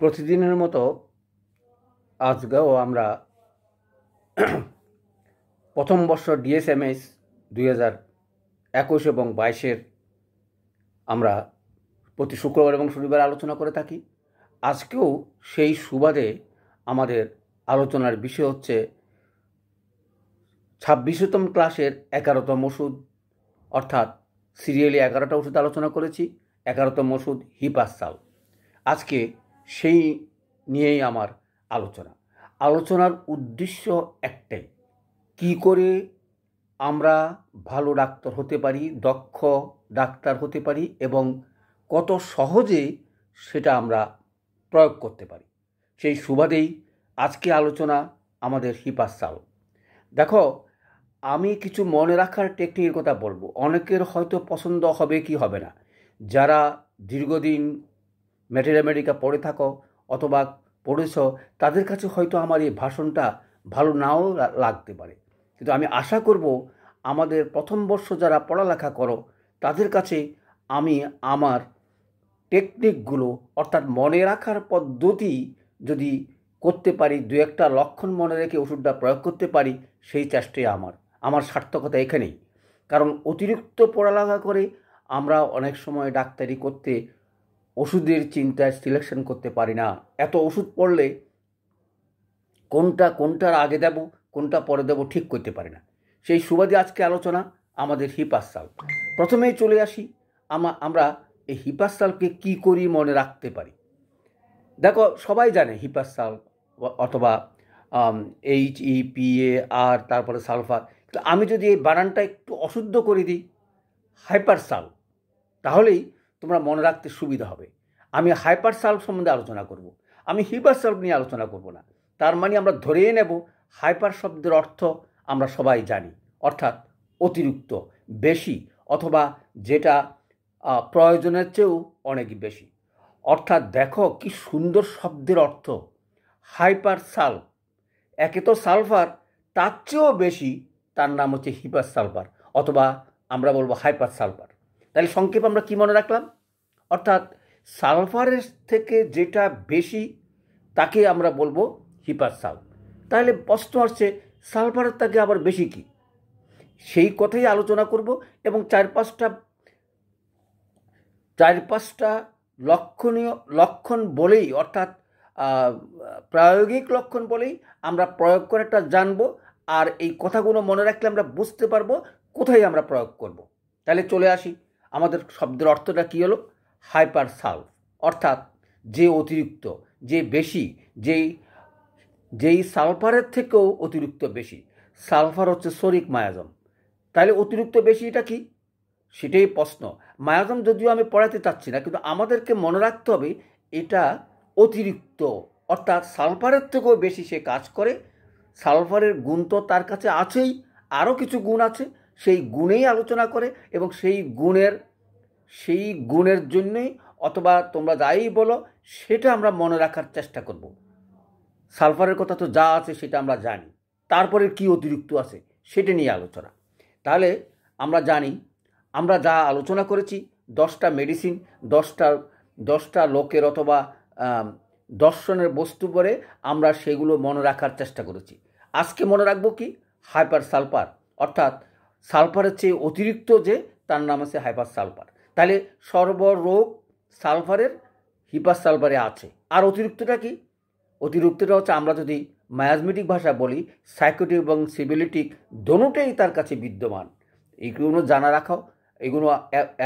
প্রতিদিনের মতো আজকেও আমরা প্রথম বর্ষ ডিএসএমএস দুই হাজার একুশ এবং বাইশের আমরা প্রতি শুক্রবার এবং শনিবার আলোচনা করে থাকি আজকেও সেই সুবাদে আমাদের আলোচনার বিষয় হচ্ছে ছাব্বিশতম ক্লাসের এগারোতম ওষুধ অর্থাৎ সিরিয়ালি এগারোটা ওষুধ আলোচনা করেছি এগারোতম ওষুধ হিপাসাল আজকে সেই নিয়েই আমার আলোচনা আলোচনার উদ্দেশ্য একটাই কি করে আমরা ভালো ডাক্তার হতে পারি দক্ষ ডাক্তার হতে পারি এবং কত সহজে সেটা আমরা প্রয়োগ করতে পারি সেই সুবাদেই আজকে আলোচনা আমাদের হিপাস চালক দেখো আমি কিছু মনে রাখার টেকনিকের কথা বলবো অনেকের হয়তো পছন্দ হবে কি হবে না যারা দীর্ঘদিন ম্যাটের আমেরিকা পড়ে থাকো অথবা পড়েছ তাদের কাছে হয়তো আমার এই ভাষণটা ভালো নাও লাগতে পারে কিন্তু আমি আশা করব আমাদের প্রথম বর্ষ যারা পড়ালেখা করো তাদের কাছে আমি আমার টেকনিকগুলো অর্থাৎ মনে রাখার পদ্ধতি যদি করতে পারি দু একটা লক্ষণ মনে রেখে ওষুধটা প্রয়োগ করতে পারি সেই চেষ্টাই আমার আমার সার্থকতা এখানেই কারণ অতিরিক্ত পড়ালেখা করে আমরা অনেক সময় ডাক্তারি করতে ওষুধের চিন্তায় সিলেকশন করতে পারি না এত ওষুধ পড়লে কোনটা কোনটার আগে দেব কোনটা পরে দেব ঠিক করতে পারি না সেই সুবাদে আজকে আলোচনা আমাদের হিপাসাল প্রথমেই চলে আসি আমা আমরা এই হিপাসালকে কি করি মনে রাখতে পারি দেখো সবাই জানে হিপাসাল অথবা এইচ ই পি এ আর তারপরে সালফার আমি যদি এই বানানটা একটু অশুদ্ধ করে দিই হাইপারসাল তাহলেই তোমরা মনে রাখতে সুবিধা হবে আমি হাইপার সাল্ভ সম্বন্ধে আলোচনা করব। আমি হিপার সাল্ভ নিয়ে আলোচনা করব না তার মানে আমরা ধরেই নেব হাইপার শব্দের অর্থ আমরা সবাই জানি অর্থাৎ অতিরিক্ত বেশি অথবা যেটা প্রয়োজনের চেয়েও অনেক বেশি অর্থাৎ দেখো কি সুন্দর শব্দের অর্থ হাইপার সাল একে তো সালফার তার চেয়েও বেশি তার নাম হচ্ছে হিপার সালফার অথবা আমরা বলবো হাইপার সালফার তাহলে সংক্ষেপ আমরা কী মনে রাখলাম অর্থাৎ সালফারের থেকে যেটা বেশি তাকে আমরা বলবো হিপার সাল তাহলে প্রশ্ন আসছে সালফারের থেকে আবার বেশি কি সেই কথাই আলোচনা করব এবং চার পাঁচটা চার পাঁচটা লক্ষণীয় লক্ষণ বলেই অর্থাৎ প্রায়োগিক লক্ষণ বলেই আমরা প্রয়োগ করাটা জানব আর এই কথাগুলো মনে রাখলে আমরা বুঝতে পারবো কোথায় আমরা প্রয়োগ করব। তাহলে চলে আসি আমাদের শব্দের অর্থটা কী হলো হাইপার সাল্ফ অর্থাৎ যে অতিরিক্ত যে বেশি যেই যেই সালফারের থেকেও অতিরিক্ত বেশি সালফার হচ্ছে শরিক মায়াজম তাহলে অতিরিক্ত বেশি এটা কি সেটাই প্রশ্ন মায়াজম যদিও আমি পড়াতে চাচ্ছি না কিন্তু আমাদেরকে মনে রাখতে হবে এটা অতিরিক্ত অর্থাৎ সালফারের থেকেও বেশি সে কাজ করে সালফারের গুণ তো তার কাছে আছেই আরও কিছু গুণ আছে সেই গুণেই আলোচনা করে এবং সেই গুণের সেই গুণের জন্যই অথবা তোমরা যাই বলো সেটা আমরা মনে রাখার চেষ্টা করব সালফারের কথা তো যা আছে সেটা আমরা জানি তারপরে কি অতিরিক্ত আছে সেটা নিয়ে আলোচনা তাহলে আমরা জানি আমরা যা আলোচনা করেছি দশটা মেডিসিন দশটা দশটা লোকের অথবা দর্শনের বস্তু পরে আমরা সেগুলো মনে রাখার চেষ্টা করেছি আজকে মনে রাখবো কি হাইপার সালফার অর্থাৎ সালফারের চেয়ে অতিরিক্ত যে তার নাম আছে হাইপার সালফার তাহলে সর্বরোগ সালফারের হিপার সালফারে আছে আর অতিরিক্তটা কি অতিরিক্তটা হচ্ছে আমরা যদি মায়াজমেটিক ভাষা বলি সাইকোটিক এবং সিভিলিটিক দোনোটাই তার কাছে বিদ্যমান এগুলো জানা রাখো এগুলো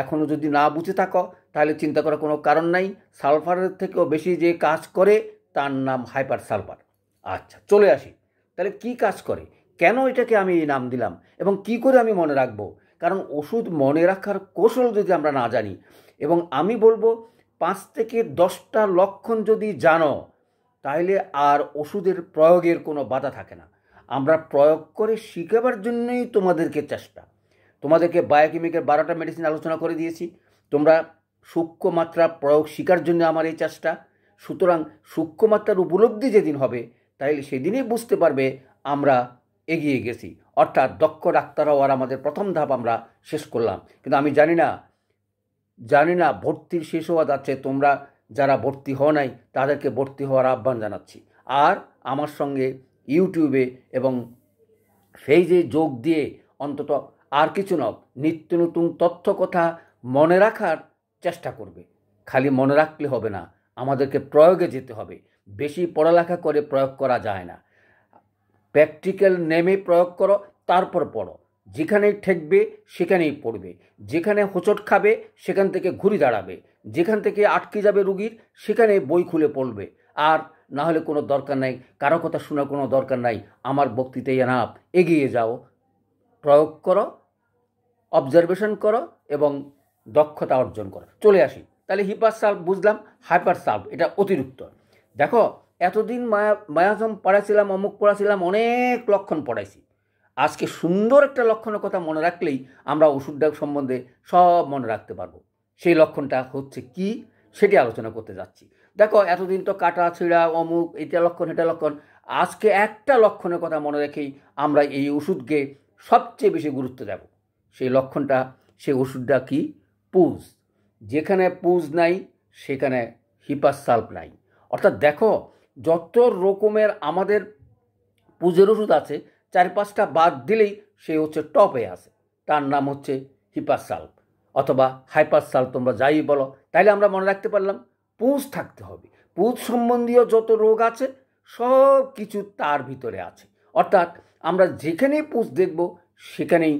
এখনও যদি না বুঝে থাকো তাহলে চিন্তা করার কোনো কারণ নাই সালফারের থেকেও বেশি যে কাজ করে তার নাম হাইপার সালফার আচ্ছা চলে আসি তাহলে কি কাজ করে কেন এটাকে আমি এই নাম দিলাম এবং কি করে আমি মনে রাখবো কারণ ওষুধ মনে রাখার কৌশল যদি আমরা না জানি এবং আমি বলবো পাঁচ থেকে দশটা লক্ষণ যদি জানো তাহলে আর ওষুধের প্রয়োগের কোনো বাধা থাকে না আমরা প্রয়োগ করে শিখাবার জন্যই তোমাদেরকে চেষ্টা তোমাদেরকে বায়োকেমিকের বারোটা মেডিসিন আলোচনা করে দিয়েছি তোমরা সূক্ষ্ম মাত্রা প্রয়োগ শিকার জন্য আমার এই চেষ্টা সুতরাং সূক্ষ্ম মাত্রার উপলব্ধি যেদিন হবে তাইলে সেদিনই বুঝতে পারবে আমরা এগিয়ে গেছি অর্থাৎ দক্ষ ডাক্তার হওয়ার আমাদের প্রথম ধাপ আমরা শেষ করলাম কিন্তু আমি জানি না জানি না ভর্তির শেষ হওয়া যাচ্ছে তোমরা যারা ভর্তি হওয়া নাই তাদেরকে ভর্তি হওয়ার আহ্বান জানাচ্ছি আর আমার সঙ্গে ইউটিউবে এবং ফেজে যোগ দিয়ে অন্তত আর কিছু নক নিত্য নতুন তথ্য কথা মনে রাখার চেষ্টা করবে খালি মনে রাখলে হবে না আমাদেরকে প্রয়োগে যেতে হবে বেশি পড়ালেখা করে প্রয়োগ করা যায় না প্র্যাকটিক্যাল নেমে প্রয়োগ করো তারপর পড়ো যেখানেই ঠেকবে সেখানেই পড়বে যেখানে হোঁচট খাবে সেখান থেকে ঘুরি দাঁড়াবে যেখান থেকে আটকে যাবে রুগীর সেখানে বই খুলে পড়বে আর না হলে কোনো দরকার নাই কারো কথা শোনার কোনো দরকার নাই আমার বক্তৃতা এনাপ এগিয়ে যাও প্রয়োগ করো অবজারভেশন করো এবং দক্ষতা অর্জন করো চলে আসি তাহলে হিপার সার্ভ বুঝলাম হাইপার সার্ভ এটা অতিরিক্ত দেখো এতদিন মায়া মায়াজম পড়াছিলাম অমুক পড়াছিলাম অনেক লক্ষণ পড়াইছি আজকে সুন্দর একটা লক্ষণের কথা মনে রাখলেই আমরা ওষুধটা সম্বন্ধে সব মনে রাখতে পারবো সেই লক্ষণটা হচ্ছে কি সেটি আলোচনা করতে যাচ্ছি দেখো এতদিন তো কাটা ছিঁড়া অমুক এটা লক্ষণ এটা লক্ষণ আজকে একটা লক্ষণের কথা মনে রেখেই আমরা এই ওষুধকে সবচেয়ে বেশি গুরুত্ব দেব সেই লক্ষণটা সেই ওষুধটা কি পুজ যেখানে পুজ নাই সেখানে হিপাস সাল্প নাই অর্থাৎ দেখো যত রকমের আমাদের পুজোর ওষুধ আছে চার পাঁচটা বাদ দিলেই সে হচ্ছে টপে আছে তার নাম হচ্ছে হিপারসাল্প অথবা হাইপারসাল্প তোমরা যাই বলো তাইলে আমরা মনে রাখতে পারলাম পুঁজ থাকতে হবে পুঁজ সম্বন্ধীয় যত রোগ আছে সব কিছু তার ভিতরে আছে অর্থাৎ আমরা যেখানেই পুঁজ দেখব সেখানেই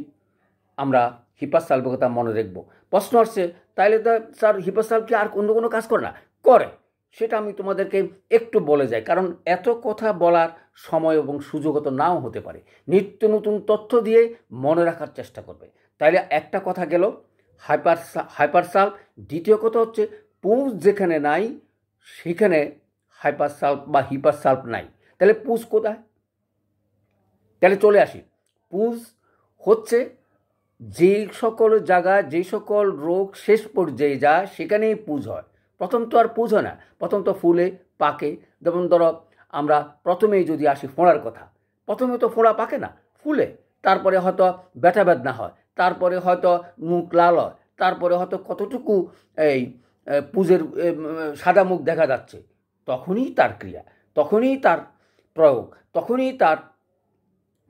আমরা হিপাসাল্পের কথা মনে দেখব প্রশ্ন আসছে তাইলে তো স্যার হিপাসাল্প কি আর অন্য কোনো কাজ করে না করে সেটা আমি তোমাদেরকে একটু বলে যাই কারণ এত কথা বলার সময় এবং সুযোগত নাও হতে পারে নিত্য নতুন তথ্য দিয়ে মনে রাখার চেষ্টা করবে তাইলে একটা কথা গেল হাইপার হাইপারসাল্প দ্বিতীয় কথা হচ্ছে পুঁজ যেখানে নাই সেখানে হাইপারসাল্প বা হিপারসাল্প নাই তাহলে পুঁজ কোথায় তাহলে চলে আসি পুঁজ হচ্ছে যে সকল জায়গা যে সকল রোগ শেষ পর্যায়ে যায় সেখানেই পুজ হয় প্রথম তো আর পুজো না প্রথম তো ফুলে পাকে যেমন ধরো আমরা প্রথমেই যদি আসি ফোঁড়ার কথা প্রথমে তো ফোঁড়া পাকে না ফুলে তারপরে হয়তো ব্যথা বেদনা হয় তারপরে হয়তো মুখ লাল হয় তারপরে হয়তো কতটুকু এই পুজের সাদা মুখ দেখা যাচ্ছে তখনই তার ক্রিয়া তখনই তার প্রয়োগ তখনই তার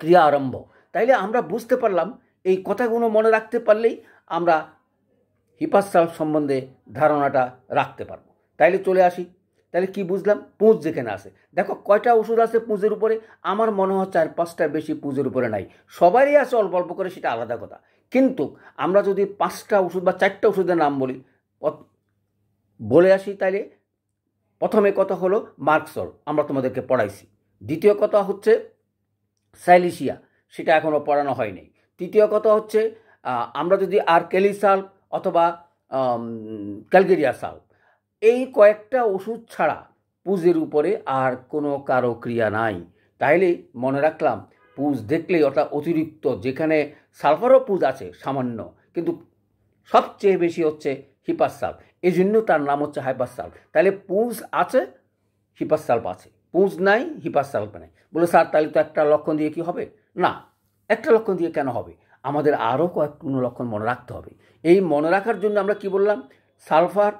ক্রিয়া আরম্ভ তাইলে আমরা বুঝতে পারলাম এই কথাগুলো মনে রাখতে পারলেই আমরা হিপার সম্বন্ধে ধারণাটা রাখতে পারবো তাইলে চলে আসি তাহলে কি বুঝলাম পুঁজ যেখানে আছে দেখো কয়টা ওষুধ আছে পুঁজের উপরে আমার মনে হয় চার পাঁচটা বেশি পুঁজের উপরে নাই সবারই আছে অল্প অল্প করে সেটা আলাদা কথা কিন্তু আমরা যদি পাঁচটা ওষুধ বা চারটা ওষুধের নাম বলি বলে আসি তাহলে প্রথমে কথা হলো মার্কসল আমরা তোমাদেরকে পড়াইছি দ্বিতীয় কথা হচ্ছে সাইলিশিয়া সেটা এখনও পড়ানো হয়নি তৃতীয় কথা হচ্ছে আমরা যদি আর কেলিসাল অথবা ক্যালগেরিয়া সাউ এই কয়েকটা ওষুধ ছাড়া পুজের উপরে আর কোনো কারো ক্রিয়া নাই তাইলে মনে রাখলাম পুজ দেখলেই অর্থাৎ অতিরিক্ত যেখানে সালফারও পুজ আছে সামান্য কিন্তু সবচেয়ে বেশি হচ্ছে হিপাসাল্প এই জন্য তার নাম হচ্ছে হাইপাসাল্প তাহলে পুজ আছে হিপাসাল্প আছে পুজ নাই হিপাসাল্প নাই বলে স্যার তাহলে তো একটা লক্ষণ দিয়ে কি হবে না একটা লক্ষণ দিয়ে কেন হবে আমাদের আরও কয়েক লক্ষণ মনে রাখতে হবে এই মনে রাখার জন্য আমরা কি বললাম সালফার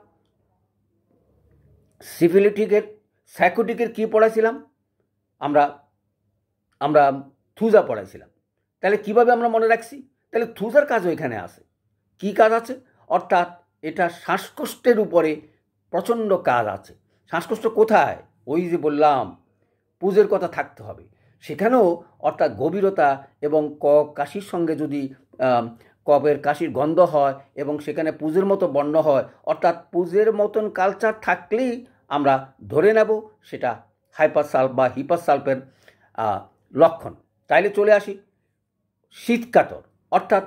সিফিলিটিকের সাইকোটিকের কি পড়াইছিলাম আমরা আমরা থুজা পড়াইছিলাম তাহলে কিভাবে আমরা মনে রাখছি তাহলে থুজার কাজও এখানে আছে কি কাজ আছে অর্থাৎ এটা শ্বাসকষ্টের উপরে প্রচণ্ড কাজ আছে শ্বাসকষ্ট কোথায় ওই যে বললাম পুজোর কথা থাকতে হবে সেখানেও অর্থাৎ গভীরতা এবং ক কাশির সঙ্গে যদি কবের কাশির গন্ধ হয় এবং সেখানে পুজোর মতো বর্ণ হয় অর্থাৎ পুজোর মতন কালচার থাকলেই আমরা ধরে নেব সেটা হাইপারসাল্প বা হিপারসাল্পের লক্ষণ তাইলে চলে আসি শীতকাতর অর্থাৎ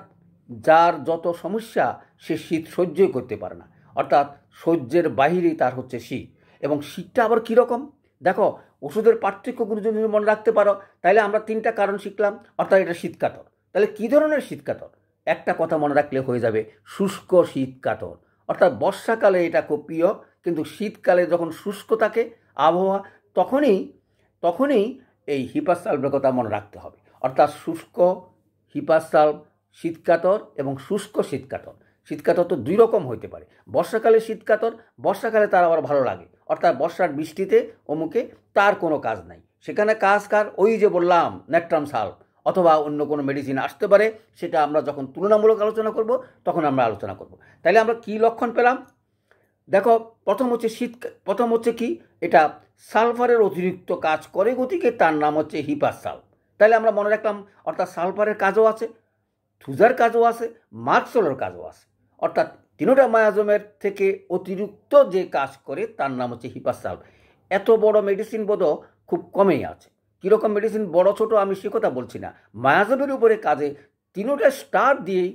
যার যত সমস্যা সে শীত সহ্যই করতে পারে না অর্থাৎ সহ্যের বাহিরেই তার হচ্ছে শীত এবং শীতটা আবার কীরকম দেখো ওষুধের পার্থক্যগুলো যদি মনে রাখতে পারো তাহলে আমরা তিনটা কারণ শিখলাম অর্থাৎ এটা শীতকাতর তাহলে কী ধরনের শীতকাতর একটা কথা মনে রাখলে হয়ে যাবে শুষ্ক শীতকাতর অর্থাৎ বর্ষাকালে এটা খুব প্রিয় কিন্তু শীতকালে যখন শুষ্ক থাকে আবহাওয়া তখনই তখনই এই হিপাসাল্ভের কথা মনে রাখতে হবে অর্থাৎ শুষ্ক হিপাসাল্ভ শীতকাতর এবং শুষ্ক শীতকাতর শীতকাতর তো দুই রকম হইতে পারে বর্ষাকালে শীতকাতর বর্ষাকালে তার আবার ভালো লাগে অর্থাৎ বর্ষার বৃষ্টিতে অমুকে তার কোনো কাজ নাই সেখানে কাজ কার ওই যে বললাম নেট্রাম সাল অথবা অন্য কোনো মেডিসিন আসতে পারে সেটা আমরা যখন তুলনামূলক আলোচনা করব তখন আমরা আলোচনা করব তাহলে আমরা কি লক্ষণ পেলাম দেখো প্রথম হচ্ছে শীত প্রথম হচ্ছে কি এটা সালফারের অতিরিক্ত কাজ করে গতিকে তার নাম হচ্ছে হিপার সাল তাহলে আমরা মনে রাখলাম অর্থাৎ সালফারের কাজও আছে থুজার কাজও আছে মার্কসোলের কাজও আছে অর্থাৎ তিনোটা মায়াজমের থেকে অতিরিক্ত যে কাজ করে তার নাম হচ্ছে হিপাসাল এত বড় মেডিসিন বোধ খুব কমেই আছে কীরকম মেডিসিন বড় ছোট আমি সে কথা বলছি না মায়াজমের উপরে কাজে তিনোটা স্টার দিয়েই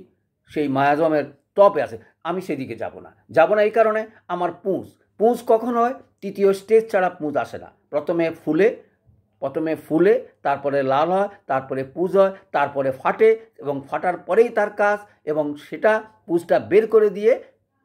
সেই মায়াজমের টপে আছে আমি সেদিকে যাব না যাব না এই কারণে আমার পুঁজ পুঁজ কখন হয় তৃতীয় স্টেজ ছাড়া পুঁজ আসে না প্রথমে ফুলে প্রথমে ফুলে তারপরে লাল হয় তারপরে পুজ হয় তারপরে ফাটে এবং ফাটার পরেই তার কাজ এবং সেটা পুজটা বের করে দিয়ে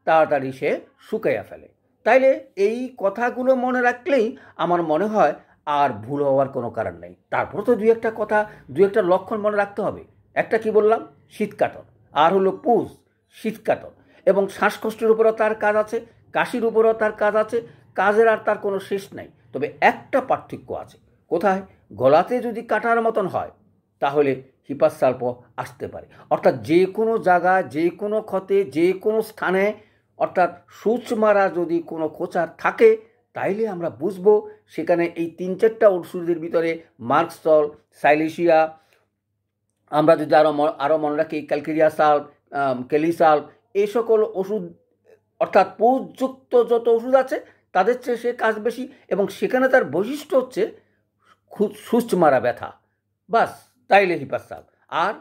তাড়াতাড়ি সে শুকাইয়া ফেলে তাইলে এই কথাগুলো মনে রাখলেই আমার মনে হয় আর ভুল হওয়ার কোনো কারণ নেই তারপর তো দু একটা কথা দু একটা লক্ষণ মনে রাখতে হবে একটা কি বললাম শীতকাটন আর হলো পুজ শীতকাটন এবং শ্বাসকষ্টের উপরও তার কাজ আছে কাশির উপরও তার কাজ আছে কাজের আর তার কোনো শেষ নাই তবে একটা পার্থক্য আছে কোথায় গলাতে যদি কাটার মতন হয় তাহলে হিপাসাল্প আসতে পারে অর্থাৎ যে কোনো জায়গা যে কোনো ক্ষতে যে কোনো স্থানে অর্থাৎ সূচ মারা যদি কোনো খোঁচার থাকে তাইলে আমরা বুঝবো সেখানে এই তিন চারটা ওষুধের ভিতরে মার্কসল সাইলেশিয়া আমরা যদি আরও আরও মনে রাখি ক্যালকেরিয়া সাল কেলিসাল এই সকল ওষুধ অর্থাৎ পৌযুক্ত যত ওষুধ আছে তাদের চেয়ে সে কাজ বেশি এবং সেখানে তার বৈশিষ্ট্য হচ্ছে সুচ মারা ব্যথা বাস তাইলে হিপাসাব আর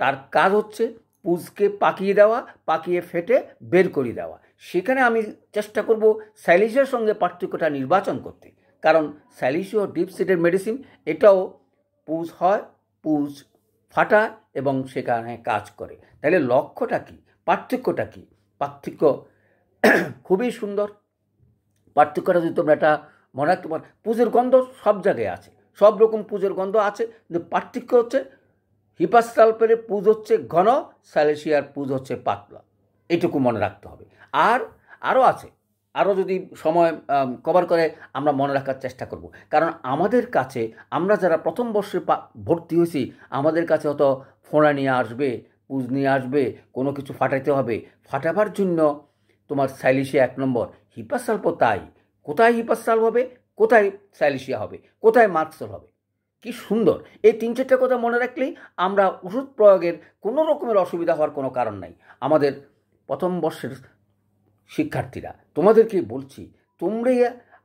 তার কাজ হচ্ছে পুজকে পাকিয়ে দেওয়া পাকিয়ে ফেটে বের করে দেওয়া সেখানে আমি চেষ্টা করব স্যালিসিওর সঙ্গে পার্থক্যটা নির্বাচন করতে কারণ স্যালিসিও ডিপ সিটের মেডিসিন এটাও পুজ হয় পুজ ফাটা এবং সেখানে কাজ করে তাহলে লক্ষ্যটা কী পার্থক্যটা কী পার্থক্য খুবই সুন্দর পার্থক্যটা যদি তোমরা একটা মনে হয় তোমার পুজোর গন্ধ সব জায়গায় আছে সব রকম পুজোর গন্ধ আছে কিন্তু পার্থক্য হচ্ছে হিপাস্টালপের পুজ হচ্ছে ঘন স্যালেসিয়ার পুজ হচ্ছে পাতলা এটুকু মনে রাখতে হবে আর আরও আছে আরও যদি সময় কভার করে আমরা মনে রাখার চেষ্টা করব কারণ আমাদের কাছে আমরা যারা প্রথম বর্ষে ভর্তি হয়েছি আমাদের কাছে হয়তো ফোঁড়া নিয়ে আসবে পুজ নিয়ে আসবে কোনো কিছু ফাটাইতে হবে ফাটাবার জন্য তোমার স্যালিসিয়া এক নম্বর হিপাসাল্প তাই কোথায় হিপাসাল হবে কোথায় স্যালিসিয়া হবে কোথায় মার্কসল হবে কি সুন্দর এই তিন চারটে কথা মনে রাখলেই আমরা ওষুধ প্রয়োগের কোনো রকমের অসুবিধা হওয়ার কোনো কারণ নাই আমাদের প্রথম বর্ষের শিক্ষার্থীরা তোমাদেরকে বলছি তোমরাই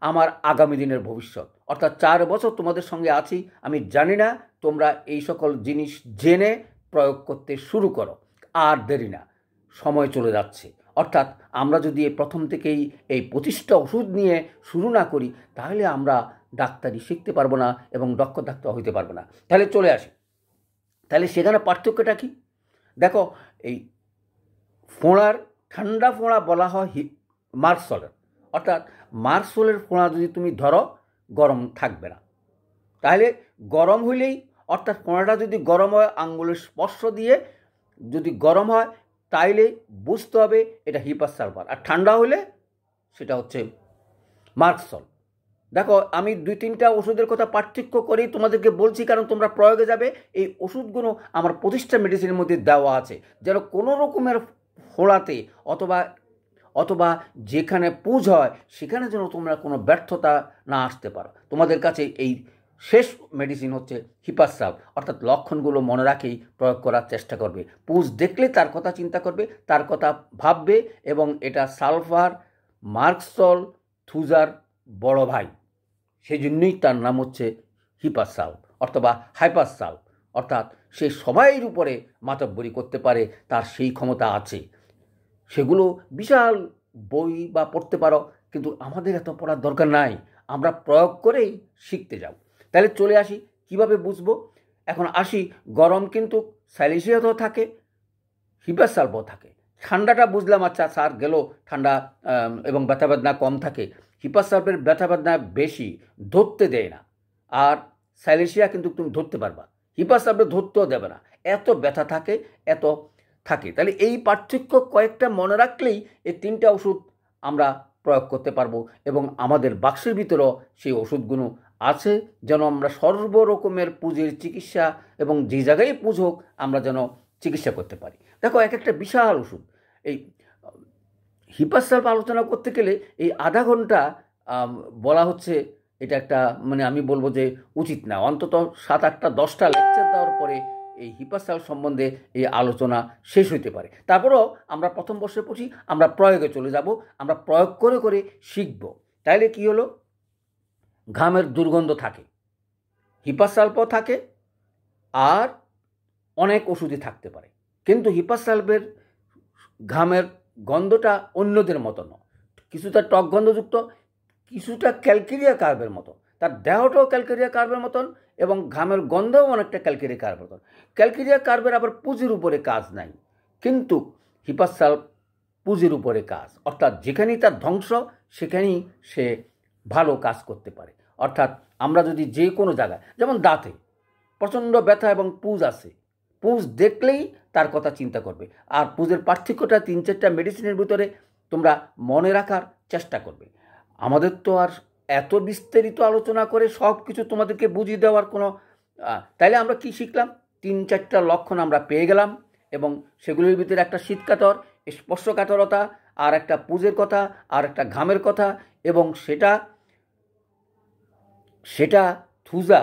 আমার আগামী দিনের ভবিষ্যৎ অর্থাৎ চার বছর তোমাদের সঙ্গে আছি আমি জানি না তোমরা এই সকল জিনিস জেনে প্রয়োগ করতে শুরু করো আর দেরি না সময় চলে যাচ্ছে অর্থাৎ আমরা যদি প্রথম থেকেই এই প্রতিষ্ঠা ওষুধ নিয়ে শুরু না করি তাহলে আমরা ডাক্তারি শিখতে পারবো না এবং দক্ষ ডাক্তার হইতে পারবো না তাহলে চলে আসি তাহলে সেখানে পার্থক্যটা কি দেখো এই ফোঁড়ার ঠান্ডা ফোঁড়া বলা হয় হি মার্সলের অর্থাৎ মার্সলের ফোঁড়া যদি তুমি ধরো গরম থাকবে না তাহলে গরম হইলেই অর্থাৎ ফোঁড়াটা যদি গরম হয় আঙ্গুলের স্পর্শ দিয়ে যদি গরম হয় তাইলে বুঝতে হবে এটা হিপার সার্ভার আর ঠান্ডা হলে সেটা হচ্ছে মার্কসল দেখো আমি দুই তিনটা ওষুধের কথা পার্থক্য করি তোমাদেরকে বলছি কারণ তোমরা প্রয়োগে যাবে এই ওষুধগুলো আমার প্রতিষ্ঠা মেডিসিনের মধ্যে দেওয়া আছে যেন কোনো রকমের ফোড়াতে অথবা অথবা যেখানে পুজ হয় সেখানে যেন তোমরা কোনো ব্যর্থতা না আসতে পারো তোমাদের কাছে এই শেষ মেডিসিন হচ্ছে হিপাসাব অর্থাৎ লক্ষণগুলো মনে রাখেই প্রয়োগ করার চেষ্টা করবে পুজ দেখলে তার কথা চিন্তা করবে তার কথা ভাববে এবং এটা সালফার মার্কসল থুজার বড় ভাই সেই জন্যই তার নাম হচ্ছে হিপাসাল অথবা হাইপাসাল অর্থাৎ সে সবাইয়ের উপরে মাতব্বরি করতে পারে তার সেই ক্ষমতা আছে সেগুলো বিশাল বই বা পড়তে পারো কিন্তু আমাদের এত পড়ার দরকার নাই আমরা প্রয়োগ করেই শিখতে যাব তাহলে চলে আসি কিভাবে বুঝবো এখন আসি গরম কিন্তু স্যালিসিয়াতেও থাকে হিপার সাল্পও থাকে ঠান্ডাটা বুঝলাম আচ্ছা সার গেল ঠান্ডা এবং ব্যথা বেদনা কম থাকে হিপার সার্পের ব্যথা বেদনা বেশি ধরতে দেয় না আর স্যালেসিয়া কিন্তু তুমি ধরতে পারবা হিপাস সার্পে ধরতেও দেবে না এত ব্যথা থাকে এত থাকে তাহলে এই পার্থক্য কয়েকটা মনে রাখলেই এই তিনটা ওষুধ আমরা প্রয়োগ করতে পারবো এবং আমাদের বাক্সের ভিতরেও সেই ওষুধগুলো আছে যেন আমরা সর্বরকমের পুঁজির চিকিৎসা এবং যে জায়গায় পুঁজ হোক আমরা যেন চিকিৎসা করতে পারি দেখো এক একটা বিশাল ওষুধ এই হিপাসাল আলোচনা করতে গেলে এই আধা ঘন্টা বলা হচ্ছে এটা একটা মানে আমি বলবো যে উচিত না অন্তত সাত আটটা দশটা লেকচার দেওয়ার পরে এই হিপাসাল সম্বন্ধে এই আলোচনা শেষ হইতে পারে তারপরেও আমরা প্রথম বর্ষে পড়ছি আমরা প্রয়োগে চলে যাব আমরা প্রয়োগ করে করে শিখব তাইলে কি হলো ঘামের দুর্গন্ধ থাকে হিপাসাল্প থাকে আর অনেক ওষুধই থাকতে পারে কিন্তু হিপাসাল্পের ঘামের গন্ধটা অন্যদের মতো নয় কিছুটা টক গন্ধযুক্ত কিছুটা ক্যালকেরিয়া কার্বের মতো তার দেহটাও ক্যালকেরিয়া কার্বের মতন এবং ঘামের গন্ধও অনেকটা ক্যালকেরিয়া কার্বের মতন ক্যালকেরিয়া কার্বের আবার পুঁজির উপরে কাজ নাই কিন্তু হিপাসাল পুঁজির উপরে কাজ অর্থাৎ যেখানেই তার ধ্বংস সেখানেই সে ভালো কাজ করতে পারে অর্থাৎ আমরা যদি যে কোনো জায়গায় যেমন দাঁতে প্রচণ্ড ব্যথা এবং পুজ আসে পুজ দেখলেই তার কথা চিন্তা করবে আর পুজের পার্থক্যটা তিন চারটা মেডিসিনের ভিতরে তোমরা মনে রাখার চেষ্টা করবে আমাদের তো আর এত বিস্তারিত আলোচনা করে সব কিছু তোমাদেরকে বুঝিয়ে দেওয়ার কোনো তাইলে আমরা কি শিখলাম তিন চারটা লক্ষণ আমরা পেয়ে গেলাম এবং সেগুলির ভিতরে একটা শীতকাতর স্পর্শকাতরতা আর একটা পুজের কথা আর একটা ঘামের কথা এবং সেটা সেটা থুজা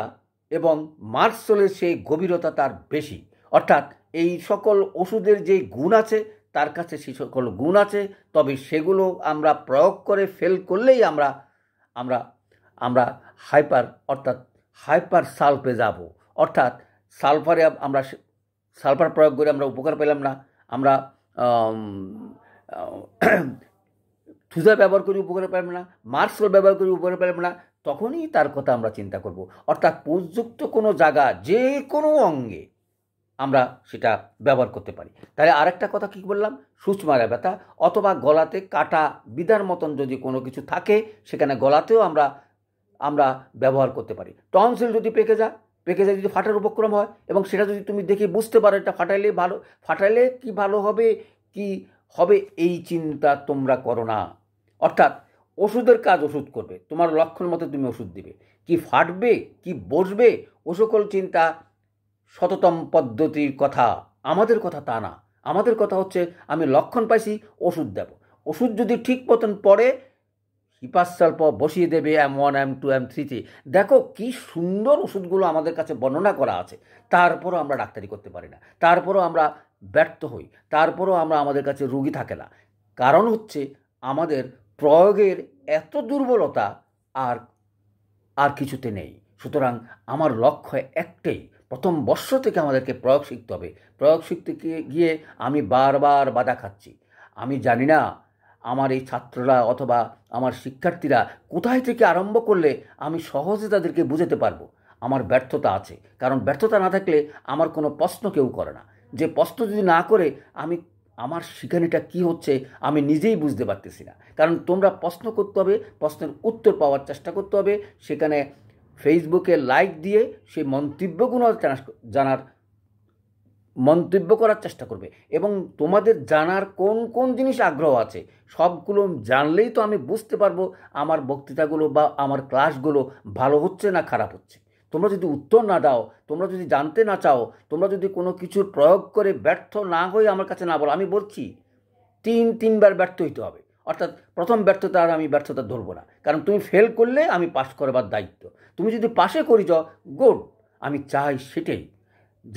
এবং মার্সোলের সেই গভীরতা তার বেশি অর্থাৎ এই সকল ওষুধের যে গুণ আছে তার কাছে সে সকল গুণ আছে তবে সেগুলো আমরা প্রয়োগ করে ফেল করলেই আমরা আমরা আমরা হাইপার অর্থাৎ হাইপার সালফে যাব অর্থাৎ সালফারে আমরা সালফার প্রয়োগ করে আমরা উপকার পেলাম না আমরা থুজা ব্যবহার করে উপকার পেলাম না মার্সল ব্যবহার করে উপকার পেলাম না তখনই তার কথা আমরা চিন্তা করব অর্থাৎ পোষযুক্ত কোনো জায়গা যে কোনো অঙ্গে আমরা সেটা ব্যবহার করতে পারি তাহলে আরেকটা কথা কি বললাম সুচমারা ব্যথা অথবা গলাতে কাটা বিদার মতন যদি কোনো কিছু থাকে সেখানে গলাতেও আমরা আমরা ব্যবহার করতে পারি টনসিল যদি পেকে যা পেকে যায় যদি ফাটার উপক্রম হয় এবং সেটা যদি তুমি দেখে বুঝতে পারো এটা ফাটাইলে ভালো ফাটাইলে কি ভালো হবে কি হবে এই চিন্তা তোমরা করো না অর্থাৎ ওষুধের কাজ ওষুধ করবে তোমার লক্ষণ মতো তুমি ওষুধ দিবে কি ফাটবে কি বসবে ও সকল চিন্তা শততম পদ্ধতির কথা আমাদের কথা তা না আমাদের কথা হচ্ছে আমি লক্ষণ পাইছি ওষুধ দেব ওষুধ যদি ঠিক মতন পড়ে হিপাশাল্প বসিয়ে দেবে M one M two M থ্রিতে দেখো কি সুন্দর ওষুধগুলো আমাদের কাছে বর্ণনা করা আছে তারপরও আমরা ডাক্তারি করতে পারি না তারপরও আমরা ব্যর্থ হই তারপরও আমরা আমাদের কাছে রুগী থাকে না কারণ হচ্ছে আমাদের প্রয়োগের এত দুর্বলতা আর আর কিছুতে নেই সুতরাং আমার লক্ষ্য একটাই প্রথম বর্ষ থেকে আমাদেরকে প্রয়োগ শিখতে হবে প্রয়োগ শিখতে গিয়ে আমি বারবার বাধা খাচ্ছি আমি জানি না আমার এই ছাত্ররা অথবা আমার শিক্ষার্থীরা কোথায় থেকে আরম্ভ করলে আমি সহজে তাদেরকে বুঝাতে পারবো আমার ব্যর্থতা আছে কারণ ব্যর্থতা না থাকলে আমার কোনো প্রশ্ন কেউ করে না যে প্রশ্ন যদি না করে আমি আমার সেখানেটা কি হচ্ছে আমি নিজেই বুঝতে পারতেছি না কারণ তোমরা প্রশ্ন করতে হবে প্রশ্নের উত্তর পাওয়ার চেষ্টা করতে হবে সেখানে ফেসবুকে লাইক দিয়ে সেই মন্তব্যগুলো জানার মন্তব্য করার চেষ্টা করবে এবং তোমাদের জানার কোন কোন জিনিস আগ্রহ আছে সবগুলো জানলেই তো আমি বুঝতে পারবো আমার বক্তৃতাগুলো বা আমার ক্লাসগুলো ভালো হচ্ছে না খারাপ হচ্ছে তোমরা যদি উত্তর না দাও তোমরা যদি জানতে না চাও তোমরা যদি কোনো কিছুর প্রয়োগ করে ব্যর্থ না হয়ে আমার কাছে না বলো আমি বলছি তিন তিনবার ব্যর্থ হইতে হবে অর্থাৎ প্রথম ব্যর্থতা আর আমি ব্যর্থতা ধরবো না কারণ তুমি ফেল করলে আমি পাস করবার দায়িত্ব তুমি যদি পাশে করি যাও গুড আমি চাই সেটাই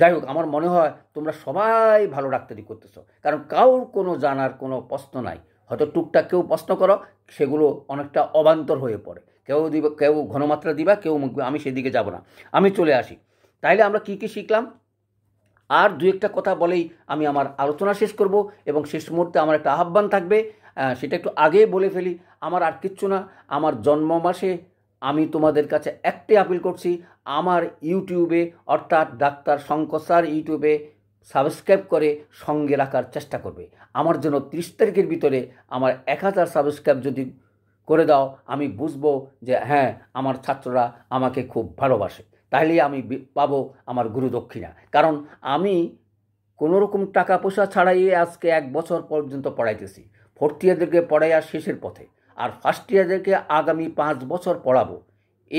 যাই হোক আমার মনে হয় তোমরা সবাই ভালো ডাক্তারি করতেছো কারণ কাউর কোনো জানার কোনো প্রশ্ন নাই হয়তো টুকটাক কেউ প্রশ্ন করো সেগুলো অনেকটা অবান্তর হয়ে পড়ে কেউ দিবে কেউ ঘনমাত্রা দিবা কেউ আমি সেদিকে যাব না আমি চলে আসি তাইলে আমরা কি কি শিখলাম আর দু একটা কথা বলেই আমি আমার আলোচনা শেষ করব এবং শেষ মুহূর্তে আমার একটা আহ্বান থাকবে সেটা একটু আগে বলে ফেলি আমার আর কিচ্ছু না আমার জন্ম মাসে আমি তোমাদের কাছে একটাই আপিল করছি আমার ইউটিউবে অর্থাৎ ডাক্তার শঙ্কর স্যার ইউটিউবে সাবস্ক্রাইব করে সঙ্গে রাখার চেষ্টা করবে আমার জন্য তিরিশ তারিখের ভিতরে আমার এক হাজার সাবস্ক্রাইব যদি করে দাও আমি বুঝবো যে হ্যাঁ আমার ছাত্ররা আমাকে খুব ভালোবাসে তাহলে আমি পাবো আমার গুরু দক্ষিণা কারণ আমি কোনো রকম টাকা পয়সা ছাড়াই আজকে এক বছর পর্যন্ত পড়াইতেছি ফোর্থ ইয়ারদেরকে পড়াই আর শেষের পথে আর ফার্স্ট ইয়ারদেরকে আগামী পাঁচ বছর পড়াবো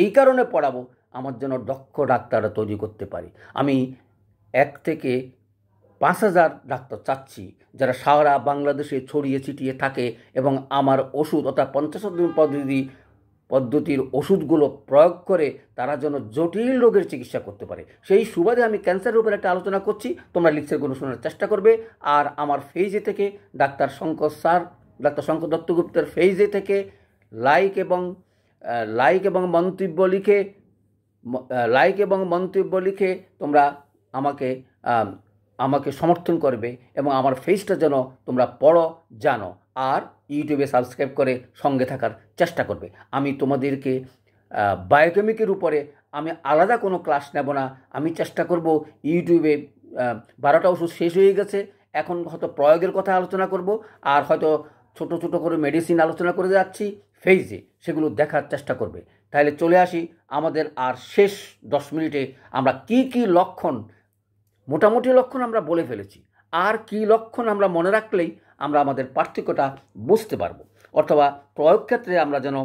এই কারণে পড়াবো আমার যেন দক্ষ ডাক্তাররা তৈরি করতে পারি আমি এক থেকে পাঁচ হাজার ডাক্তার চাচ্ছি যারা সারা বাংলাদেশে ছড়িয়ে ছিটিয়ে থাকে এবং আমার ওষুধ অর্থাৎ পঞ্চাশ পদ্ধতি পদ্ধতির ওষুধগুলো প্রয়োগ করে তারা যেন জটিল রোগের চিকিৎসা করতে পারে সেই সুবাদে আমি ক্যান্সারের উপরে একটা আলোচনা করছি তোমরা লিখছেগুলো শোনার চেষ্টা করবে আর আমার ফেইজে থেকে doctor Shankar sir doctor Shankar দত্তগুপ্তের ফেইজে থেকে লাইক এবং লাইক এবং মন্তব্য লিখে লাইক এবং মন্তব্য লিখে তোমরা আমাকে আমাকে সমর্থন করবে এবং আমার ফেসটা যেন তোমরা পড়ো জানো আর ইউটিউবে সাবস্ক্রাইব করে সঙ্গে থাকার চেষ্টা করবে আমি তোমাদেরকে বায়োকেমিকের উপরে আমি আলাদা কোনো ক্লাস নেব না আমি চেষ্টা করব ইউটিউবে বারোটা ওষুধ শেষ হয়ে গেছে এখন হয়তো প্রয়োগের কথা আলোচনা করব আর হয়তো ছোট ছোট করে মেডিসিন আলোচনা করে যাচ্ছি ফেইজে সেগুলো দেখার চেষ্টা করবে তাহলে চলে আসি আমাদের আর শেষ দশ মিনিটে আমরা কি কি লক্ষণ মোটামুটি লক্ষণ আমরা বলে ফেলেছি আর কি লক্ষণ আমরা মনে রাখলেই আমরা আমাদের পার্থক্যটা বুঝতে পারবো অথবা প্রয়োগ ক্ষেত্রে আমরা যেন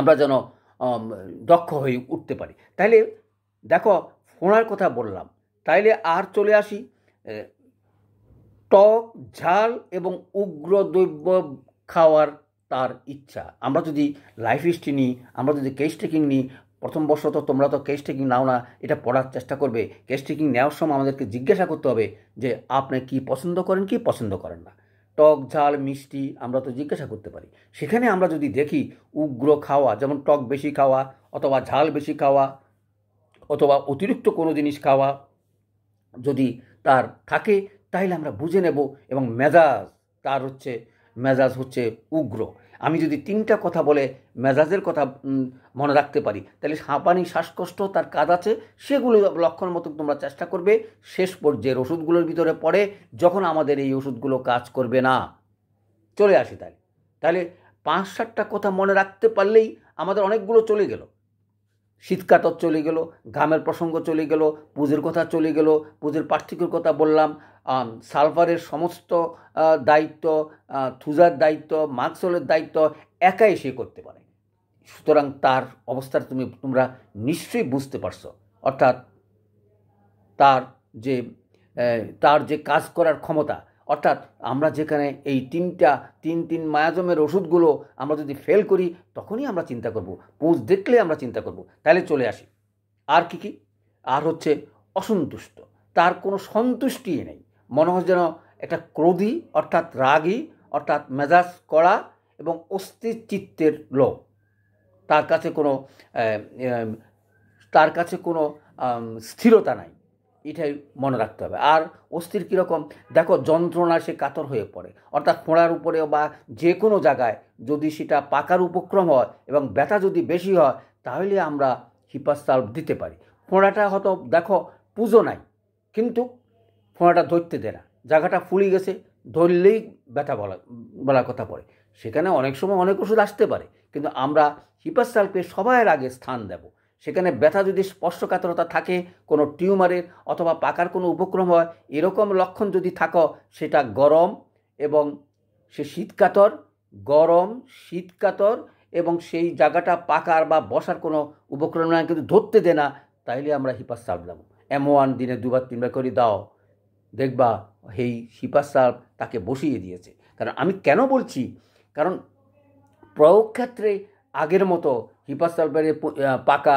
আমরা যেন দক্ষ হয়ে উঠতে পারি তাইলে দেখো ফোনার কথা বললাম তাইলে আর চলে আসি টক ঝাল এবং উগ্র দ্রব্য খাওয়ার তার ইচ্ছা আমরা যদি লাইফ হিস্ট্রি নিই আমরা যদি কেস টেকিং নিই প্রথম বর্ষত তোমরা তো কেস টেকিং নাও না এটা পড়ার চেষ্টা করবে কেস টেকিং নেওয়ার সময় আমাদেরকে জিজ্ঞাসা করতে হবে যে আপনি কি পছন্দ করেন কি পছন্দ করেন না টক ঝাল মিষ্টি আমরা তো জিজ্ঞাসা করতে পারি সেখানে আমরা যদি দেখি উগ্র খাওয়া যেমন টক বেশি খাওয়া অথবা ঝাল বেশি খাওয়া অথবা অতিরিক্ত কোনো জিনিস খাওয়া যদি তার থাকে তাহলে আমরা বুঝে নেব এবং মেজাজ তার হচ্ছে মেজাজ হচ্ছে উগ্র আমি যদি তিনটা কথা বলে মেজাজের কথা মনে রাখতে পারি তাহলে হাঁপানি শ্বাসকষ্ট তার কাজ আছে সেগুলো লক্ষণ মতো তোমরা চেষ্টা করবে শেষ পর্যায়ের ওষুধগুলোর ভিতরে পড়ে যখন আমাদের এই ওষুধগুলো কাজ করবে না চলে আসি তাহলে তাহলে পাঁচ সাতটা কথা মনে রাখতে পারলেই আমাদের অনেকগুলো চলে গেল শীতকাতর চলে গেল ঘামের প্রসঙ্গ চলে গেল পুজোর কথা চলে গেল পুজোর পার্থক্যর কথা বললাম সালভারের সমস্ত দায়িত্ব থুজার দায়িত্ব মাকসলের দায়িত্ব একাই সে করতে পারে সুতরাং তার অবস্থার তুমি তোমরা নিশ্চয়ই বুঝতে পারছো অর্থাৎ তার যে তার যে কাজ করার ক্ষমতা অর্থাৎ আমরা যেখানে এই তিনটা তিন তিন মায়াজমের ওষুধগুলো আমরা যদি ফেল করি তখনই আমরা চিন্তা করব পৌঁছ দেখলে আমরা চিন্তা করব তাহলে চলে আসি আর কি কি আর হচ্ছে অসন্তুষ্ট তার কোনো সন্তুষ্টি নেই মনে হয় যেন একটা ক্রোধী অর্থাৎ রাগী অর্থাৎ মেজাজ করা এবং চিত্তের লোক তার কাছে কোনো তার কাছে কোনো স্থিরতা নাই এটাই মনে রাখতে হবে আর অস্থির কীরকম দেখো যন্ত্রণা সে কাতর হয়ে পড়ে অর্থাৎ ফোঁড়ার উপরে বা যে কোনো জায়গায় যদি সেটা পাকার উপক্রম হয় এবং ব্যথা যদি বেশি হয় তাহলে আমরা হিপাস্তাল দিতে পারি ফোঁড়াটা হয়তো দেখো পুজো নাই কিন্তু ফোঁড়াটা ধরতে দেয় না জায়গাটা ফুলি গেছে ধরলেই ব্যথা বলা বলার কথা পড়ে সেখানে অনেক সময় অনেক ওষুধ আসতে পারে কিন্তু আমরা হিপাস্তালকে সবার আগে স্থান দেবো সেখানে ব্যথা যদি স্পর্শকাতরতা থাকে কোনো টিউমারের অথবা পাকার কোনো উপক্রম হয় এরকম লক্ষণ যদি থাকো সেটা গরম এবং সে শীতকাতর গরম শীতকাতর এবং সেই জায়গাটা পাকার বা বসার কোনো উপক্রম না কিন্তু ধরতে দে না তাইলে আমরা হিপাস সার্ভ দেবো ওয়ান দিনে দুবার তিনবার করে দাও দেখবা সেই হিপাস সার্ভ তাকে বসিয়ে দিয়েছে কারণ আমি কেন বলছি কারণ প্রয়োগ ক্ষেত্রে আগের মতো হিপাস সালফারে পাকা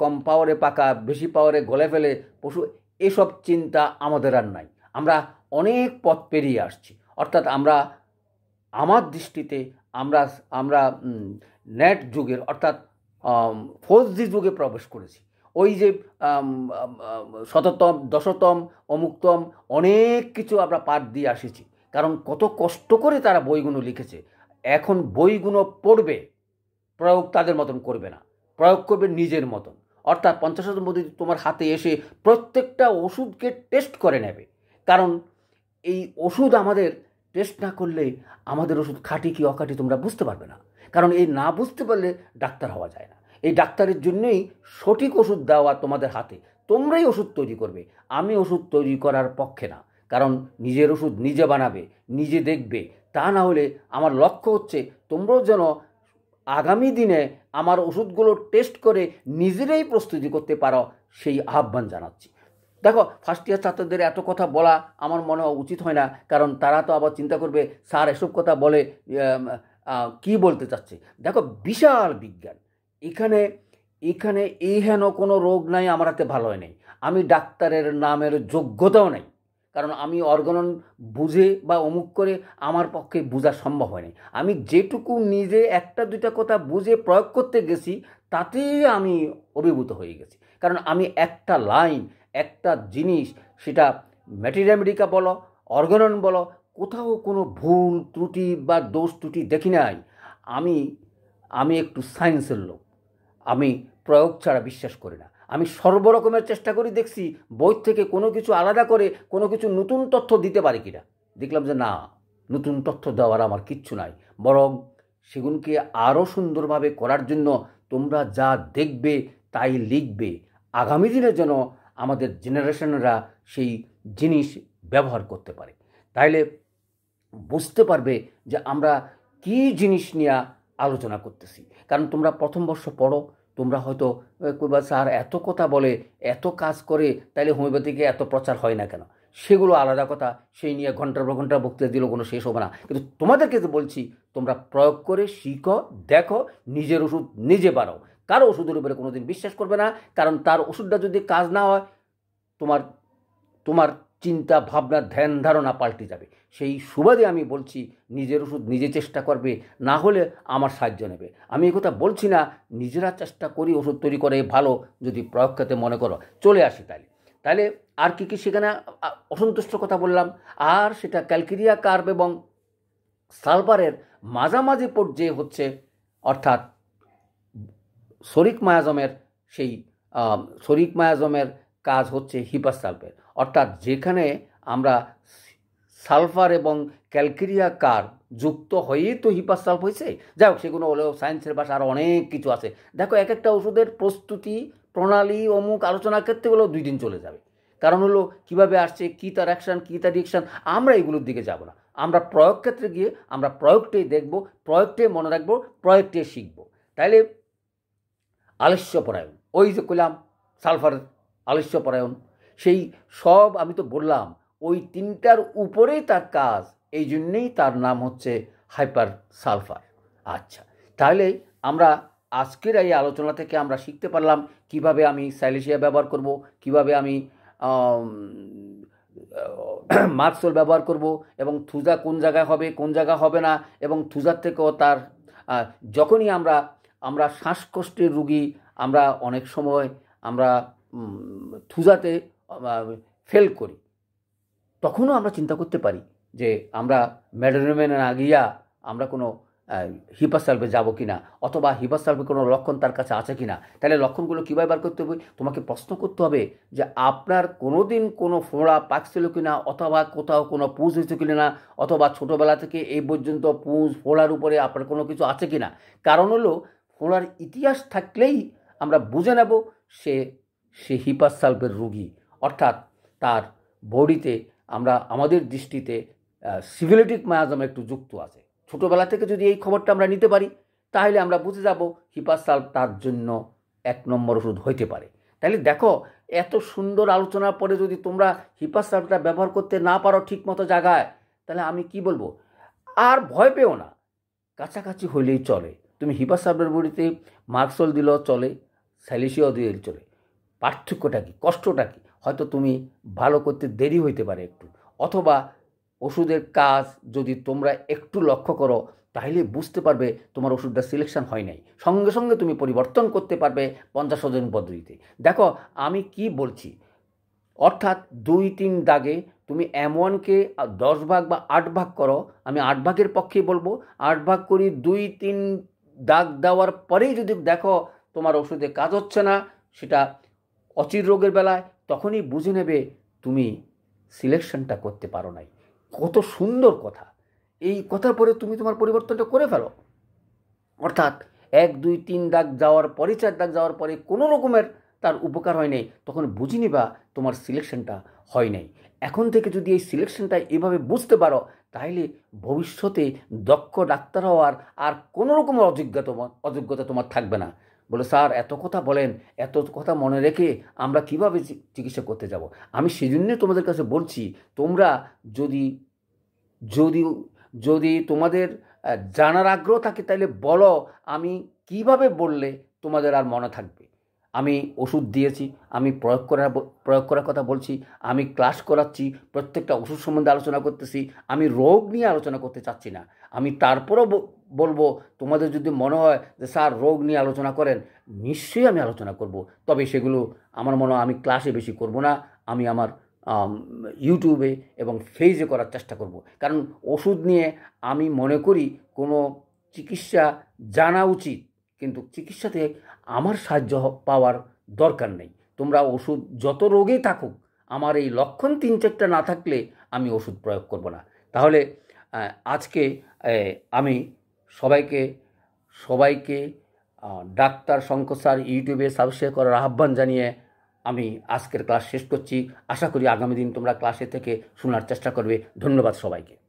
কম পাওয়ারে পাকা বেশি পাওয়ারে গলে ফেলে পশু এসব চিন্তা আমাদের আর নাই আমরা অনেক পথ পেরিয়ে আসছি অর্থাৎ আমরা আমার দৃষ্টিতে আমরা আমরা নেট যুগের অর্থাৎ ফোর জি যুগে প্রবেশ করেছি ওই যে শততম দশতম অমুক্তম অনেক কিছু আমরা পাঠ দিয়ে আসেছি কারণ কত কষ্ট করে তারা বইগুলো লিখেছে এখন বইগুলো পড়বে প্রয়োগ তাদের মতন করবে না প্রয়োগ করবে নিজের মতন অর্থাৎ পঞ্চাশ শতাংশ মধ্যে তোমার হাতে এসে প্রত্যেকটা ওষুধকে টেস্ট করে নেবে কারণ এই ওষুধ আমাদের টেস্ট না করলে আমাদের ওষুধ খাঁটি কি অকাটি তোমরা বুঝতে পারবে না কারণ এই না বুঝতে পারলে ডাক্তার হওয়া যায় না এই ডাক্তারের জন্যই সঠিক ওষুধ দেওয়া তোমাদের হাতে তোমরাই ওষুধ তৈরি করবে আমি ওষুধ তৈরি করার পক্ষে না কারণ নিজের ওষুধ নিজে বানাবে নিজে দেখবে তা না হলে আমার লক্ষ্য হচ্ছে তোমরাও যেন আগামী দিনে আমার ওষুধগুলো টেস্ট করে নিজেরাই প্রস্তুতি করতে পারো সেই আহ্বান জানাচ্ছি দেখো ফার্স্ট ইয়ার ছাত্রদের এত কথা বলা আমার মনে উচিত হয় না কারণ তারা তো আবার চিন্তা করবে স্যার এসব কথা বলে কি বলতে চাচ্ছে দেখো বিশাল বিজ্ঞান এখানে এখানে এই হেন কোনো রোগ নাই আমার হাতে ভালো হয় নাই আমি ডাক্তারের নামের যোগ্যতাও নেই কারণ আমি অর্গনন বুঝে বা অমুক করে আমার পক্ষে বোঝা সম্ভব হয়নি আমি যেটুকু নিজে একটা দুইটা কথা বুঝে প্রয়োগ করতে গেছি তাতেই আমি অভিভূত হয়ে গেছি কারণ আমি একটা লাইন একটা জিনিস সেটা ম্যাটিরামেডিকা বলো অর্গনন বলো কোথাও কোনো ভুল ত্রুটি বা দোষ ত্রুটি দেখি নাই আমি আমি একটু সায়েন্সের লোক আমি প্রয়োগ ছাড়া বিশ্বাস করি না আমি সর্বরকমের চেষ্টা করি দেখছি বই থেকে কোনো কিছু আলাদা করে কোনো কিছু নতুন তথ্য দিতে পারি কিনা দেখলাম যে না নতুন তথ্য দেওয়ার আমার কিচ্ছু নাই বরং সেগুনকে আরও সুন্দরভাবে করার জন্য তোমরা যা দেখবে তাই লিখবে আগামী দিনে যেন আমাদের জেনারেশনরা সেই জিনিস ব্যবহার করতে পারে তাইলে বুঝতে পারবে যে আমরা কি জিনিস নিয়ে আলোচনা করতেছি কারণ তোমরা প্রথম বর্ষ পড়ো তোমরা হয়তো করবা স্যার এত কথা বলে এত কাজ করে তাইলে হোমিওপ্যাথিকে এত প্রচার হয় না কেন সেগুলো আলাদা কথা সেই নিয়ে ঘন্টার পর ঘন্টা বক্তৃতা দিল কোনো শেষ হবে না কিন্তু তোমাদেরকে যে বলছি তোমরা প্রয়োগ করে শিখো দেখো নিজের ওষুধ নিজে বাড়াও কারো ওষুধের উপরে কোনো দিন বিশ্বাস করবে না কারণ তার ওষুধটা যদি কাজ না হয় তোমার তোমার চিন্তা ভাবনা ধ্যান ধারণা পাল্টে যাবে সেই সুবাদে আমি বলছি নিজের ওষুধ নিজে চেষ্টা করবে না হলে আমার সাহায্য নেবে আমি একথা বলছি না নিজেরা চেষ্টা করি ওষুধ তৈরি করে ভালো যদি প্রয়োগখাতে মনে করো চলে আসি তাহলে তাহলে আর কী কী সেখানে অসন্তুষ্ট কথা বললাম আর সেটা ক্যালকেরিয়া কার্ব এবং সালভারের মাঝামাঝি পর্যায়ে হচ্ছে অর্থাৎ শরিক মায়াজমের সেই শরিক মায়াজমের কাজ হচ্ছে হিপাসালফের অর্থাৎ যেখানে আমরা সালফার এবং ক্যালকেরিয়া কার যুক্ত হয়েই তো হিপার সালফ হয়েছে যাই হোক সেগুলো হলেও সায়েন্সের ভাষা আরও অনেক কিছু আছে দেখো এক একটা ওষুধের প্রস্তুতি প্রণালী অমুক আলোচনার ক্ষেত্রে হলেও দুই দিন চলে যাবে কারণ হলো কিভাবে আসছে কী তার অ্যাকশান কী তার রিয়াকশান আমরা এগুলোর দিকে যাব না আমরা প্রয়োগ ক্ষেত্রে গিয়ে আমরা প্রয়োগটাই দেখব প্রয়োগটাই মনে রাখবো প্রয়োগটাই শিখব তাইলে আলস্যপরায়ণ ওই যে কইলাম সালফার আলস্যপরায়ণ সেই সব আমি তো বললাম ওই তিনটার উপরেই তার কাজ এই জন্যেই তার নাম হচ্ছে হাইপার সালফার আচ্ছা তাহলে আমরা আজকের এই আলোচনা থেকে আমরা শিখতে পারলাম কিভাবে আমি সাইলেশিয়া ব্যবহার করব কিভাবে আমি মার্কসোল ব্যবহার করব এবং থুজা কোন জায়গায় হবে কোন জায়গা হবে না এবং থুজার থেকেও তার যখনই আমরা আমরা শ্বাসকষ্টের রুগী আমরা অনেক সময় আমরা থুজাতে ফেল করি তখনও আমরা চিন্তা করতে পারি যে আমরা ম্যাডোনোমে না গিয়া আমরা কোনো হিপাসাল্ভে যাব কি না অথবা হিপাসাল্ভে কোনো লক্ষণ তার কাছে আছে কি না তাহলে লক্ষণগুলো কীভাবে বার করতে হবে তোমাকে প্রশ্ন করতে হবে যে আপনার কোনো দিন কোনো ফোঁড়া পাকছিল কি না অথবা কোথাও কোনো পুঁজ হয়েছে কি না অথবা ছোটোবেলা থেকে এই পর্যন্ত পুঁজ ফোঁড়ার উপরে আপনার কোনো কিছু আছে কি না কারণ হলো ফোঁড়ার ইতিহাস থাকলেই আমরা বুঝে নেব সে সে হিপাসাল্ভের রুগী অর্থাৎ তার বডিতে আমরা আমাদের দৃষ্টিতে সিভিলিটিক মায়াজম একটু যুক্ত আছে ছোটোবেলা থেকে যদি এই খবরটা আমরা নিতে পারি তাহলে আমরা বুঝে যাব হিপাসাল তার জন্য এক নম্বর ওষুধ হইতে পারে তাহলে দেখো এত সুন্দর আলোচনার পরে যদি তোমরা হিপাসালটা ব্যবহার করতে না পারো ঠিক মতো জায়গায় তাহলে আমি কি বলবো আর ভয় পেও না কাছাকাছি হইলেই চলে তুমি হিপাসাবের বড়িতে মার্কসল দিলেও চলে স্যালিসিও দিয়ে চলে পার্থক্যটা কি কষ্টটা কি হয়তো তুমি ভালো করতে দেরি হইতে পারে একটু অথবা ওষুধের কাজ যদি তোমরা একটু লক্ষ্য করো তাহলে বুঝতে পারবে তোমার ওষুধটা সিলেকশন হয় নাই সঙ্গে সঙ্গে তুমি পরিবর্তন করতে পারবে পঞ্চাশ শতজন পদ্ধতিতে দেখো আমি কি বলছি অর্থাৎ দুই তিন দাগে তুমি এম ওয়ানকে দশ ভাগ বা আট ভাগ করো আমি আট ভাগের পক্ষে বলবো আট ভাগ করি দুই তিন দাগ দেওয়ার পরেই যদি দেখো তোমার ওষুধে কাজ হচ্ছে না সেটা অচির রোগের বেলায় তখনই বুঝে নেবে তুমি সিলেকশনটা করতে পারো নাই কত সুন্দর কথা এই কথার পরে তুমি তোমার পরিবর্তনটা করে ফেলো অর্থাৎ এক দুই তিন দাগ যাওয়ার পরে চার দাগ যাওয়ার পরে কোনো রকমের তার উপকার হয় নাই তখন বুঝে নিবা তোমার সিলেকশনটা হয় নাই এখন থেকে যদি এই সিলেকশনটা এভাবে বুঝতে পারো তাহলে ভবিষ্যতে দক্ষ ডাক্তার হওয়ার আর কোনো রকমের অযোগ্যতা অযোগ্যতা তোমার থাকবে না বলে স্যার এত কথা বলেন এত কথা মনে রেখে আমরা কিভাবে চিকিৎসা করতে যাব আমি সেই তোমাদের কাছে বলছি তোমরা যদি যদি যদি তোমাদের জানার আগ্রহ থাকে তাহলে বলো আমি কিভাবে বললে তোমাদের আর মনে থাকবে আমি ওষুধ দিয়েছি আমি প্রয়োগ করার প্রয়োগ করার কথা বলছি আমি ক্লাস করাচ্ছি প্রত্যেকটা ওষুধ সম্বন্ধে আলোচনা করতেছি আমি রোগ নিয়ে আলোচনা করতে চাচ্ছি না আমি তারপরও বলবো তোমাদের যদি মনে হয় যে স্যার রোগ নিয়ে আলোচনা করেন নিশ্চয়ই আমি আলোচনা করব। তবে সেগুলো আমার মনে হয় আমি ক্লাসে বেশি করব না আমি আমার ইউটিউবে এবং ফেজে করার চেষ্টা করব। কারণ ওষুধ নিয়ে আমি মনে করি কোনো চিকিৎসা জানা উচিত কিন্তু চিকিৎসাতে আমার সাহায্য পাওয়ার দরকার নেই তোমরা ওষুধ যত রোগেই থাকুক আমার এই লক্ষণ তিন চারটা না থাকলে আমি ওষুধ প্রয়োগ করব না তাহলে আজকে আমি সবাইকে সবাইকে ডাক্তার শঙ্কর ইউটিউবে সাবস্ক্রাইব করার আহ্বান জানিয়ে আমি আজকের ক্লাস শেষ করছি আশা করি আগামী দিন তোমরা ক্লাসে থেকে শোনার চেষ্টা করবে ধন্যবাদ সবাইকে